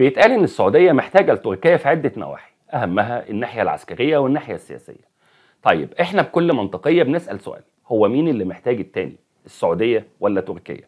بيتقال ان السعوديه محتاجه لتركيا في عده نواحي اهمها الناحيه العسكريه والناحيه السياسيه طيب احنا بكل منطقيه بنسال سؤال هو مين اللي محتاج التاني السعوديه ولا تركيا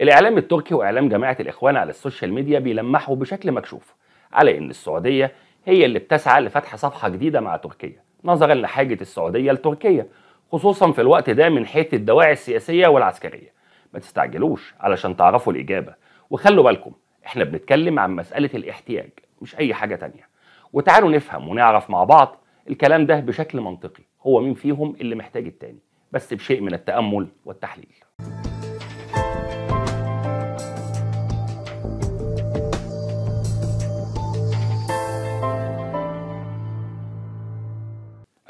الاعلام التركي واعلام جماعه الاخوان على السوشيال ميديا بيلمحوا بشكل مكشوف على ان السعوديه هي اللي بتسعى لفتح صفحه جديده مع تركيا نظرا لحاجه السعوديه لتركيا خصوصا في الوقت ده من حيث الدواعي السياسيه والعسكريه ما تستعجلوش علشان تعرفوا الاجابه وخلوا بالكم احنا بنتكلم عن مسألة الاحتياج مش أي حاجة تانية وتعالوا نفهم ونعرف مع بعض الكلام ده بشكل منطقي هو مين فيهم اللي محتاج التاني بس بشيء من التأمل والتحليل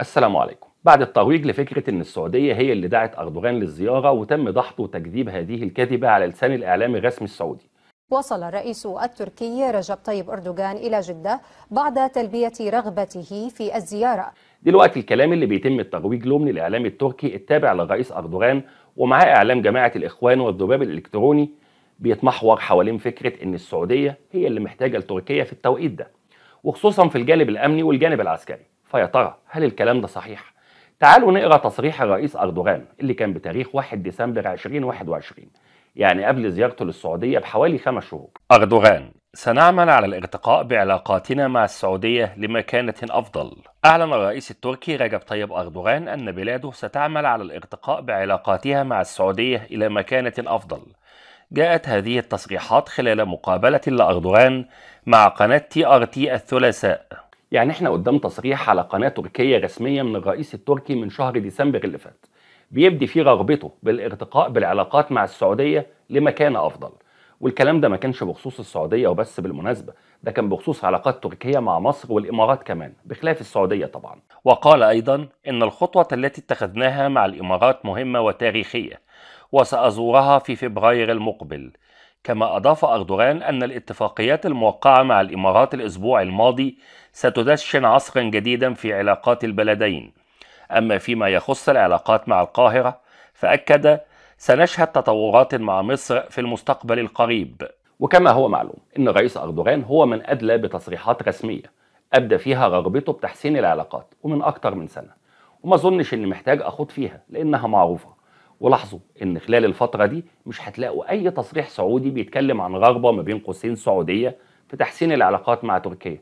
السلام عليكم بعد الترويج لفكرة أن السعودية هي اللي دعت أردوغان للزيارة وتم دحض وتكذيب هذه الكذبة على لسان الإعلام الرسمي السعودي وصل الرئيس التركي رجب طيب أردوغان إلى جدة بعد تلبية رغبته في الزيارة دلوقتي الكلام اللي بيتم الترويج له من الإعلام التركي التابع للرئيس أردوغان ومعاه إعلام جماعة الإخوان والذباب الإلكتروني بيتمحور حوالين فكرة إن السعودية هي اللي محتاجة لتركيا في التوقيت ده وخصوصا في الجانب الأمني والجانب العسكري فيا ترى هل الكلام ده صحيح؟ تعالوا نقرأ تصريح الرئيس أردوغان اللي كان بتاريخ 1 ديسمبر 2021 يعني قبل زيارته للسعودية بحوالي خمس شهور أردوغان سنعمل على الارتقاء بعلاقاتنا مع السعودية لمكانة أفضل. أعلن الرئيس التركي رجب طيب أردوغان أن بلاده ستعمل على الارتقاء بعلاقاتها مع السعودية إلى مكانة أفضل. جاءت هذه التصريحات خلال مقابلة لأردوغان مع قناة تي آر تي الثلاثاء. يعني احنا قدام تصريح على قناة تركية رسمية من الرئيس التركي من شهر ديسمبر اللي فات. بيبدي فيه رغبته بالارتقاء بالعلاقات مع السعوديه لمكانه افضل والكلام ده ما كانش بخصوص السعوديه وبس بالمناسبه ده كان بخصوص علاقات تركيا مع مصر والامارات كمان بخلاف السعوديه طبعا وقال ايضا ان الخطوه التي اتخذناها مع الامارات مهمه وتاريخيه وسازورها في فبراير المقبل كما أضاف أردوغان أن الاتفاقيات الموقعة مع الإمارات الأسبوع الماضي ستدشن عصرا جديدا في علاقات البلدين أما فيما يخص العلاقات مع القاهرة فأكد سنشهد تطورات مع مصر في المستقبل القريب وكما هو معلوم أن الرئيس أردوغان هو من أدلى بتصريحات رسمية أبدى فيها رغبته بتحسين العلاقات ومن أكتر من سنة وما ظنش إني محتاج أخوض فيها لأنها معروفة ولاحظوا إن خلال الفترة دي مش هتلاقوا أي تصريح سعودي بيتكلم عن رغبة ما بين قوسين سعودية في تحسين العلاقات مع تركيا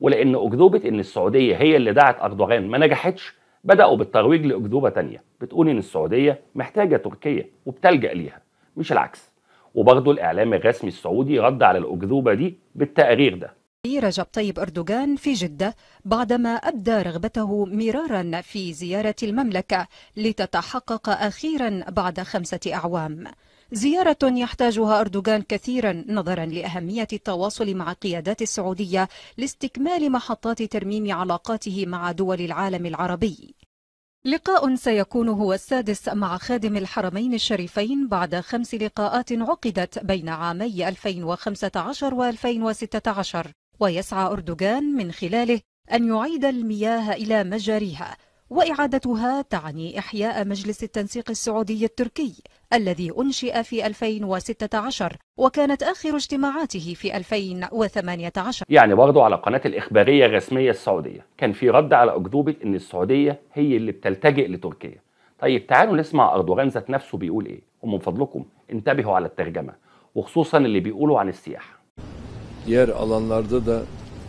ولأن أكذوبة إن السعودية هي اللي دعت أردوغان ما نجحتش بدأوا بالترويج لأكذوبة تانية بتقول إن السعودية محتاجة تركيا وبتلجأ ليها مش العكس وبرضه الإعلام الرسمي السعودي رد على الأكذوبة دي بالتقرير ده إيه رجب طيب أردوغان في جدة بعدما أبدى رغبته مرارا في زيارة المملكة لتتحقق أخيرا بعد خمسة أعوام زيارة يحتاجها أردوغان كثيرا نظرا لأهمية التواصل مع قيادات السعودية لاستكمال محطات ترميم علاقاته مع دول العالم العربي لقاء سيكون هو السادس مع خادم الحرمين الشريفين بعد خمس لقاءات عقدت بين عامي 2015 و 2016 ويسعى أردوغان من خلاله أن يعيد المياه إلى مجاريها وإعادتها تعني إحياء مجلس التنسيق السعودي التركي الذي أنشئ في 2016 وكانت آخر اجتماعاته في 2018 يعني برضه على قناة الإخبارية الرسمية السعودية كان في رد على أكذوبة أن السعودية هي اللي بتلتجئ لتركيا طيب تعالوا نسمع أردوغان ذات نفسه بيقول إيه ومن فضلكم انتبهوا على الترجمة وخصوصا اللي بيقولوا عن السياحة diğer alanlarda da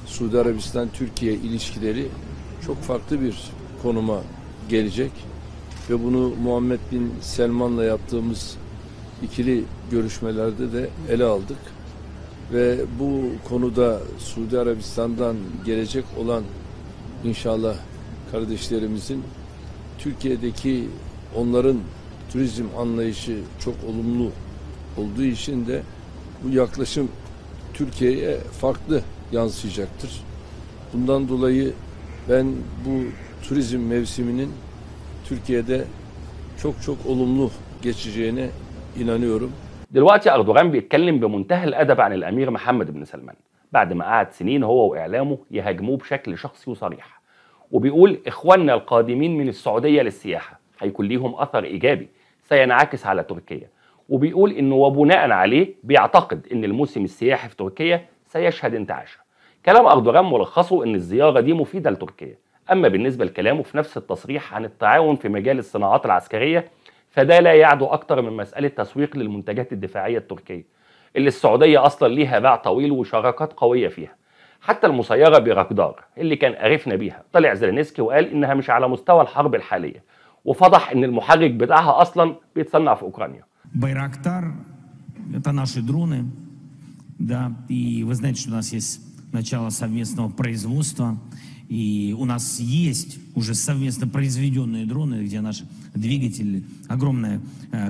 Suudi Arabistan Türkiye ilişkileri çok farklı bir konuma gelecek. ve bunu Muhammed bin Selman'la yaptığımız ikili görüşmelerde de ele aldık. Ve bu konuda Suudi Arabistan'dan gelecek olan inşallah kardeşlerimizin Türkiye'deki onların turizm anlayışı çok olumlu olduğu için de bu yaklaşım Türkiye'ye farklı yansıyacaktır. Bundan dolayı ben bu turizm mevsiminin Türkiye'de çok çok olumlu geçeceğine inanıyorum. دلوقتي اردوغان بيتكلم بمنتهى الادب عن الامير محمد بن سلمان بعد ما قعد سنين هو واعلامه يهاجموه بشكل شخصي وصريح وبيقول اخواننا القادمين من السعوديه للسياحه هيكون ليهم اثر ايجابي سينعكس على تركيا وبيقول انه وبناء عليه بيعتقد ان الموسم السياحي في تركيا سيشهد انتعاشا كلام اردوغان ملخصه ان الزياره دي مفيده لتركيا أما بالنسبة لكلامه في نفس التصريح عن التعاون في مجال الصناعات العسكرية فده لا يعدو أكتر من مسألة تسويق للمنتجات الدفاعية التركية اللي السعودية أصلا ليها باع طويل وشراكات قوية فيها حتى المسيرة براكدار اللي كان قرفنا بيها طلع زلنسكي وقال إنها مش على مستوى الحرب الحالية وفضح إن المحرك بتاعها أصلا بيتصنع في أوكرانيا بايراكتار это И у нас есть уже совместно произведенные дроны, где наши двигатели, огромное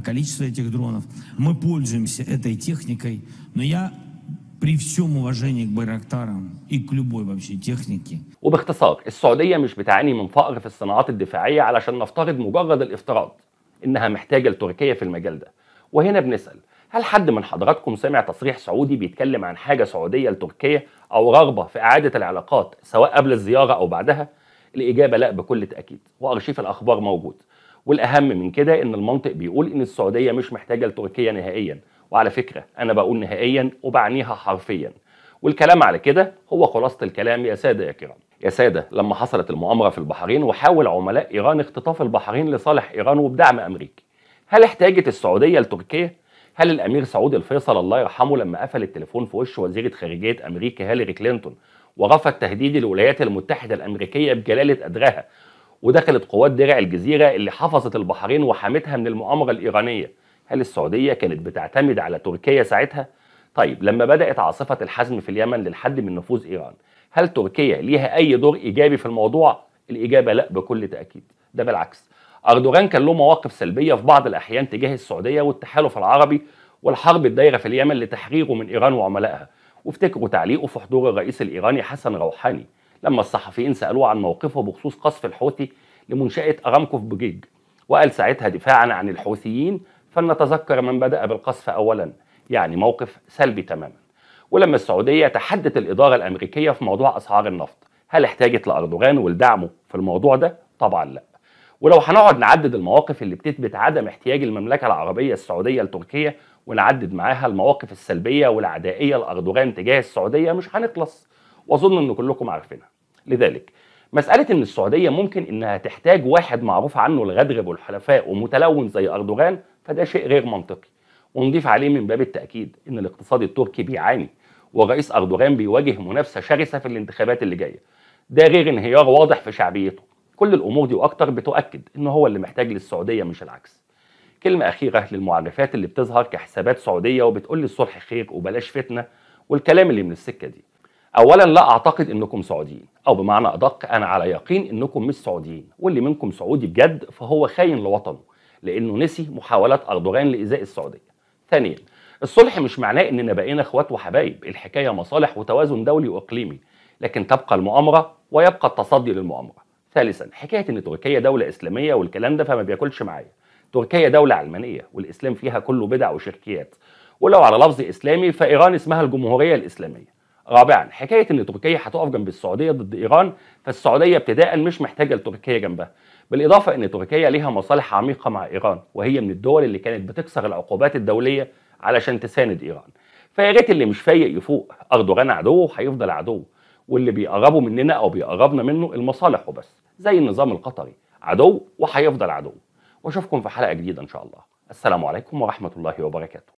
количество этих дронов. Мы пользуемся этой техникой, но я при всем уважении к Байрактарам и к любой вообще технике. وباختصار السعودية مش بتعاني من فقر في الصناعات الدفاعية علشان نفترض مجرد الافتراض إنها محتاجة لتركيا في المجال ده وهنا بنسأل هل حد من حضراتكم سمع تصريح سعودي بيتكلم عن حاجة سعودية لتركيا أو رغبة في إعادة العلاقات سواء قبل الزيارة أو بعدها؟ الإجابة لا بكل تأكيد وأرشيف الأخبار موجود والأهم من كده إن المنطق بيقول إن السعودية مش محتاجة لتركيا نهائيا وعلى فكرة أنا بقول نهائيا وبعنيها حرفيا والكلام على كده هو خلاصة الكلام يا سادة يا كرام يا سادة لما حصلت المؤامرة في البحرين وحاول عملاء إيران اختطاف البحرين لصالح إيران وبدعم أمريكي هل احتاجت السعودية لتركيا؟ هل الامير سعود الفيصل الله يرحمه لما قفل التليفون في وش وزيره خارجيه امريكا هيلاري كلينتون ورفض تهديد الولايات المتحده الامريكيه بجلاله قدرها ودخلت قوات درع الجزيره اللي حفظت البحرين وحمتها من المؤامره الايرانيه هل السعوديه كانت بتعتمد على تركيا ساعتها طيب لما بدات عاصفه الحزم في اليمن للحد من نفوذ ايران هل تركيا ليها اي دور ايجابي في الموضوع الاجابه لا بكل تاكيد ده بالعكس أردوغان كان له مواقف سلبية في بعض الأحيان تجاه السعودية والتحالف العربي والحرب الدايرة في اليمن لتحريره من إيران وعملائها وافتكروا تعليقه في حضور الرئيس الإيراني حسن روحاني لما الصحفيين سألوه عن موقفه بخصوص قصف الحوثي لمنشأة أرامكو في بجيج وقال ساعتها دفاعا عن الحوثيين فلنتذكر من بدأ بالقصف أولا يعني موقف سلبي تماما ولما السعودية تحدت الإدارة الأمريكية في موضوع أسعار النفط هل احتاجت لأردوغان ولدعمه في الموضوع ده؟ طبعا لا ولو هنقعد نعدد المواقف اللي بتثبت عدم احتياج المملكه العربيه السعوديه لتركيا ونعدد معاها المواقف السلبيه والعدائيه لاردوغان تجاه السعوديه مش هنخلص واظن ان كلكم عارفينها لذلك مساله ان السعوديه ممكن انها تحتاج واحد معروف عنه الغدر والحلفاء ومتلون زي اردوغان فده شيء غير منطقي ونضيف عليه من باب التاكيد ان الاقتصاد التركي بيعاني ورئيس اردوغان بيواجه منافسه شرسه في الانتخابات اللي جايه ده غير انهيار واضح في شعبيته كل الامور دي واكتر بتؤكد ان هو اللي محتاج للسعوديه مش العكس كلمه اخيره للمعرفات اللي بتظهر كحسابات سعوديه وبتقول لي الصلح خير وبلاش فتنه والكلام اللي من السكه دي اولا لا اعتقد انكم سعوديين او بمعنى ادق انا على يقين انكم مش سعوديين واللي منكم سعودي بجد فهو خاين لوطنه لانه نسي محاولات اردوغان لازاء السعوديه ثانيا الصلح مش معناه اننا بقينا اخوات وحبايب الحكايه مصالح وتوازن دولي واقليمي لكن تبقى المؤامره ويبقى التصدي للمؤامره ثالثا حكايه ان تركيا دوله اسلاميه والكلام ده فما بياكلش معايا تركيا دوله علمانيه والاسلام فيها كله بدع وشركيات ولو على لفظ اسلامي فايران اسمها الجمهوريه الاسلاميه رابعا حكايه ان تركيا هتقف جنب السعوديه ضد ايران فالسعوديه ابتداء مش محتاجه لتركيا جنبها بالاضافه ان تركيا ليها مصالح عميقه مع ايران وهي من الدول اللي كانت بتكسر العقوبات الدوليه علشان تساند ايران فيا ريت اللي مش فايق يفوق اردوغان عدوه هيفضل عدوه واللي بيقربوا مننا او بيقربنا منه المصالح وبس زي النظام القطري عدو وهيفضل عدو واشوفكم في حلقه جديده ان شاء الله السلام عليكم ورحمه الله وبركاته